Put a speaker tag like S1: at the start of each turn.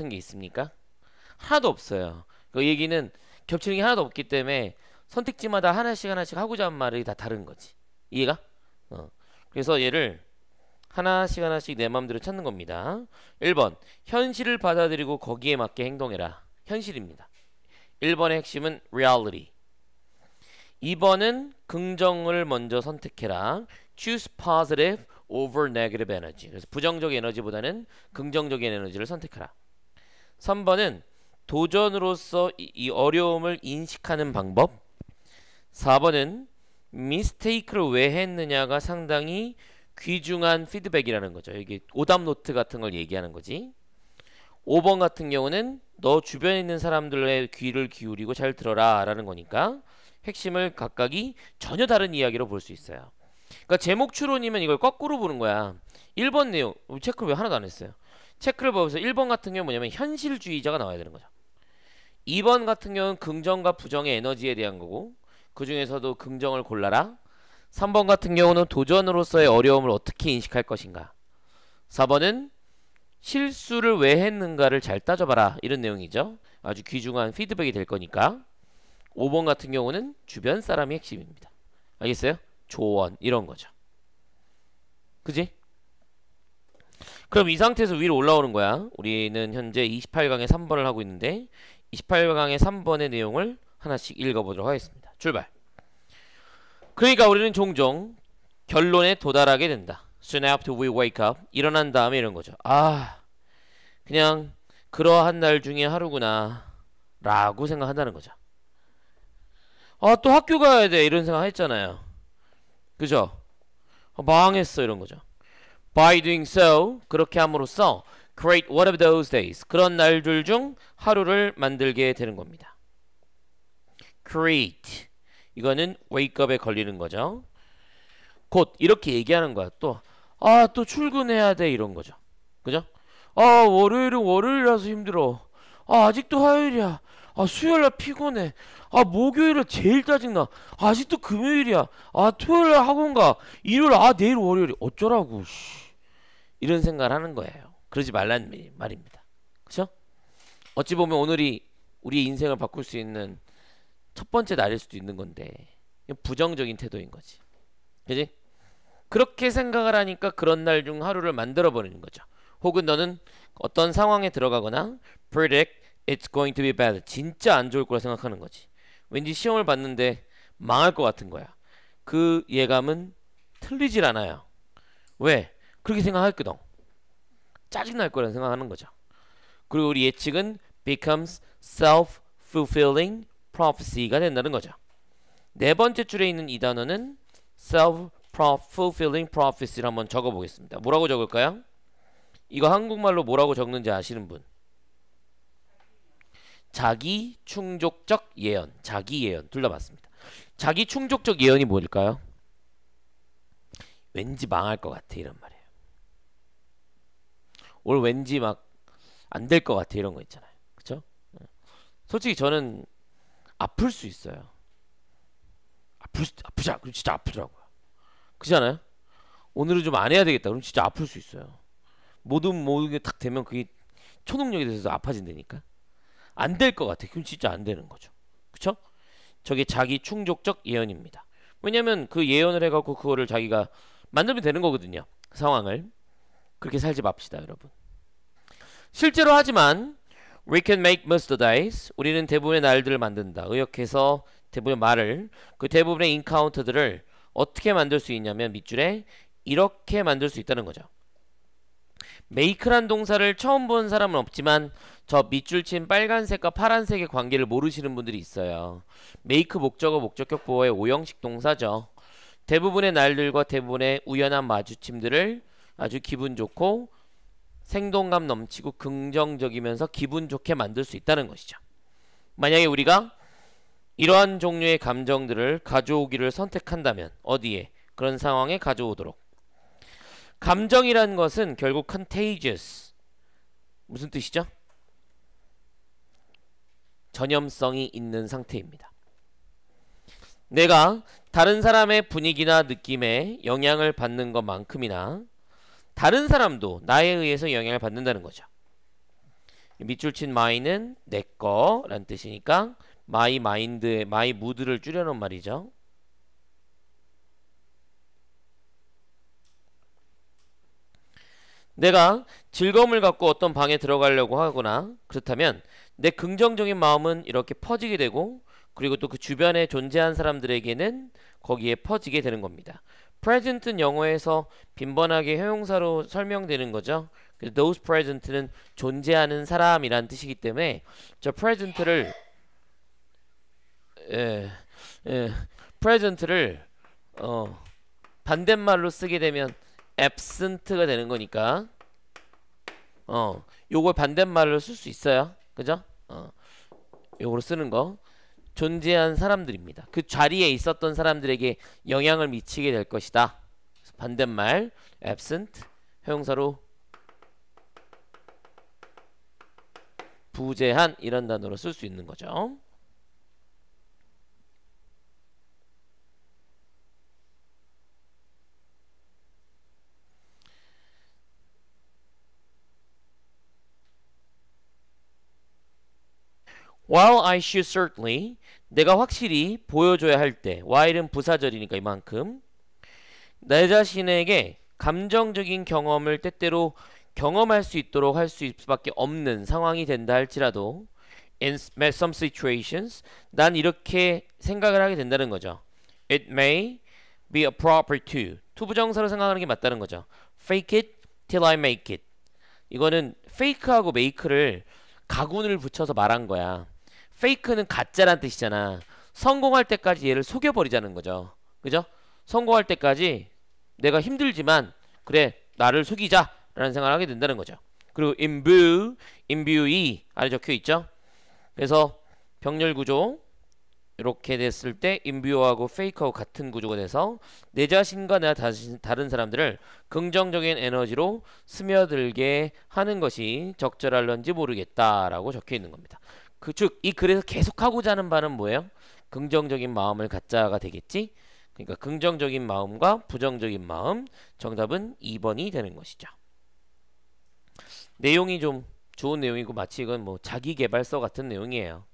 S1: 같은 게 있습니까? 하나도 없어요. 그 얘기는 겹치는 게 하나도 없기 때문에 선택지마다 하나씩 하나씩 하고자 한 말이 다 다른 거지. 이해가? 어. 그래서 얘를 하나씩 하나씩 내 마음대로 찾는 겁니다. 1번 현실을 받아들이고 거기에 맞게 행동해라. 현실입니다. 1번의 핵심은 reality. 2번은 긍정을 먼저 선택해라. Choose positive over negative energy. 그래서 부정적 에너지보다는 긍정적인 에너지를 선택해라. 3번은 도전으로서 이 어려움을 인식하는 방법 4번은 미스테이크를 왜 했느냐가 상당히 귀중한 피드백이라는 거죠. 여기 오답 노트 같은 걸 얘기하는 거지. 5번 같은 경우는 너 주변에 있는 사람들의 귀를 기울이고 잘 들어라 라는 거니까 핵심을 각각이 전혀 다른 이야기로 볼 수 있어요. 그러니까 제목 추론이면 이걸 거꾸로 보는 거야. 1번 내용 체크 를왜 하나도 안 했어요. 체크를 보면서 1번 같은 경우는 뭐냐면 현실주의자가 나와야 되는 거죠. 2번 같은 경우는 긍정과 부정의 에너지에 대한 거고 그 중에서도 긍정을 골라라. 3번 같은 경우는 도전으로서의 어려움을 어떻게 인식할 것인가. 4번은 실수를 왜 했는가를 잘 따져봐라 이런 내용이죠. 아주 귀중한 피드백이 될 거니까 5번 같은 경우는 주변 사람이 핵심입니다. 알겠어요? 조언 이런 거죠. 그지? 그럼 이 상태에서 위로 올라오는 거야. 우리는 현재 28강의 3번을 하고 있는데 28강의 3번의 내용을 하나씩 읽어보도록 하겠습니다. 출발. 그러니까 우리는 종종 결론에 도달하게 된다. Soon after we wake up. 일어난 다음에 이런 거죠. 아, 그냥 그러한 날 중에 하루구나. 라고 생각한다는 거죠. 아, 또 학교 가야 돼. 이런 생각 했잖아요. 그죠? 아, 망했어. 이런 거죠. By doing so, 그렇게 함으로써 create one of those days, 그런 날들 중 하루를 만들게 되는 겁니다. create, 이거는 wakeup에 걸리는 거죠. 곧 이렇게 얘기하는 거야. 또, 아, 또 출근해야 돼, 이런 거죠. 그죠? 아, 월요일은 월요일이라서 힘들어. 아, 아직도 화요일이야. 아 수요일 날 피곤해. 아 목요일은 제일 짜증나. 아직도 금요일이야. 아 토요일 날 학원 가. 일요일 아 내일 월요일 어쩌라고. 씨. 이런 생각을 하는 거예요. 그러지 말라는 말입니다. 그렇죠? 어찌 보면 오늘이 우리 인생을 바꿀 수 있는 첫 번째 날일 수도 있는 건데 부정적인 태도인 거지. 그지? 그렇게 생각을 하니까 그런 날 중 하루를 만들어 버리는 거죠. 혹은 너는 어떤 상황에 들어가거나 predict It's going to be bad. 진짜 안 좋을 거라 생각하는 거지. 왠지 시험을 봤는데 망할 것 같은 거야. 그 예감은 틀리질 않아요. 왜? 그렇게 생각할거든 짜증날 거라 생각하는 거죠. 그리고 우리 예측은 becomes self-fulfilling prophecy가 된다는 거죠. 네 번째 줄에 있는 이 단어는 self-fulfilling prophecy를 한번 적어보겠습니다. 뭐라고 적을까요? 이거 한국말로 뭐라고 적는지 아시는 분? 자기 충족적 예언, 자기 예언 둘 다 맞습니다. 자기 충족적 예언이 뭘까요? 왠지 망할 것 같아 이런 말이에요. 올 왠지 막 안 될 것 같아 이런 거 있잖아요. 그렇죠? 솔직히 저는 아플 수 있어요. 아플 수, 아프자 그럼 진짜 아프더라고요. 그렇지 않아요? 오늘은 좀 안 해야 되겠다 그럼 진짜 아플 수 있어요. 모든 모든 게 탁 되면 그게 초능력이 돼서 아파진다니까. 안될것 같아. 그럼 진짜 안 되는 거죠. 그쵸? 저게 자기 충족적 예언입니다. 왜냐면 그 예언을 해갖고 그거를 자기가 만들면 되는 거거든요. 상황을. 그렇게 살지 맙시다, 여러분. 실제로 하지만 We can make most d i c e 우리는 대부분의 날들을 만든다. 의역해서 대부분의 말을 그 대부분의 인카운터들을 어떻게 만들 수 있냐면 밑줄에 이렇게 만들 수 있다는 거죠. 메이크란 동사를 처음 본 사람은 없지만 저 밑줄 친 빨간색과 파란색의 관계를 모르시는 분들이 있어요. 메이크 목적어 목적격 보호의 오형식 동사죠. 대부분의 날들과 대부분의 우연한 마주침들을 아주 기분 좋고 생동감 넘치고 긍정적이면서 기분 좋게 만들 수 있다는 것이죠. 만약에 우리가 이러한 종류의 감정들을 가져오기를 선택한다면 어디에 그런 상황에 가져오도록 감정이라는 것은 결국 contagious 무슨 뜻이죠? 전염성이 있는 상태입니다. 내가 다른 사람의 분위기나 느낌에 영향을 받는 것만큼이나 다른 사람도 나에 의해서 영향을 받는다는 거죠. 밑줄 친 my는 내 거란 뜻이니까 my mind의 my mood를 줄여놓은 말이죠. 내가 즐거움을 갖고 어떤 방에 들어가려고 하거나 그렇다면 내 긍정적인 마음은 이렇게 퍼지게 되고 그리고 또 그 주변에 존재한 사람들에게는 거기에 퍼지게 되는 겁니다. present는 영어에서 빈번하게 형용사로 설명되는 거죠. 그래서 those present는 존재하는 사람이란 뜻이기 때문에 저 present를 예, 예, present를 어, 반대말로 쓰게 되면 absent가 되는 거니까 어 요걸 반대말로 쓸 수 있어요 그죠 어요걸 쓰는 거 존재한 사람들입니다 그 자리에 있었던 사람들에게 영향을 미치게 될 것이다 반대말 absent 형용사로 부재한 이런 단어로 쓸 수 있는 거죠 While I should certainly 내가 확실히 보여줘야 할 때 while은 부사절이니까 이만큼 내 자신에게 감정적인 경험을 때때로 경험할 수 있도록 할 수밖에 없는 상황이 된다 할지라도 in some situations 난 이렇게 생각을 하게 된다는 거죠. It may be a p r o p r to 투부정사로 생각하는 게 맞다는 거죠. Fake it till I make it 이거는 fake하고 make를 가군을 붙여서 말한 거야. 페이크는 가짜란 뜻이잖아. 성공할 때까지 얘를 속여버리자는 거죠. 그죠? 성공할 때까지 내가 힘들지만 그래 나를 속이자 라는 생각을 하게 된다는 거죠. 그리고 인뷰 인뷰이 아래 적혀있죠? 그래서 병렬 구조 이렇게 됐을 때인뷰 b 하고페이크하고 같은 구조가 돼서 내 자신과 나 다른 사람들을 긍정적인 에너지로 스며들게 하는 것이 적절할런지 모르겠다라고 적혀있는 겁니다. 그즉이 글에서 계속 하고자 하는 바는 뭐예요? 긍정적인 마음을 갖자가 되겠지. 그러니까 긍정적인 마음과 부정적인 마음 정답은 2번이 되는 것이죠. 내용이 좀 좋은 내용이고 마치 이건 뭐 자기개발서 같은 내용이에요.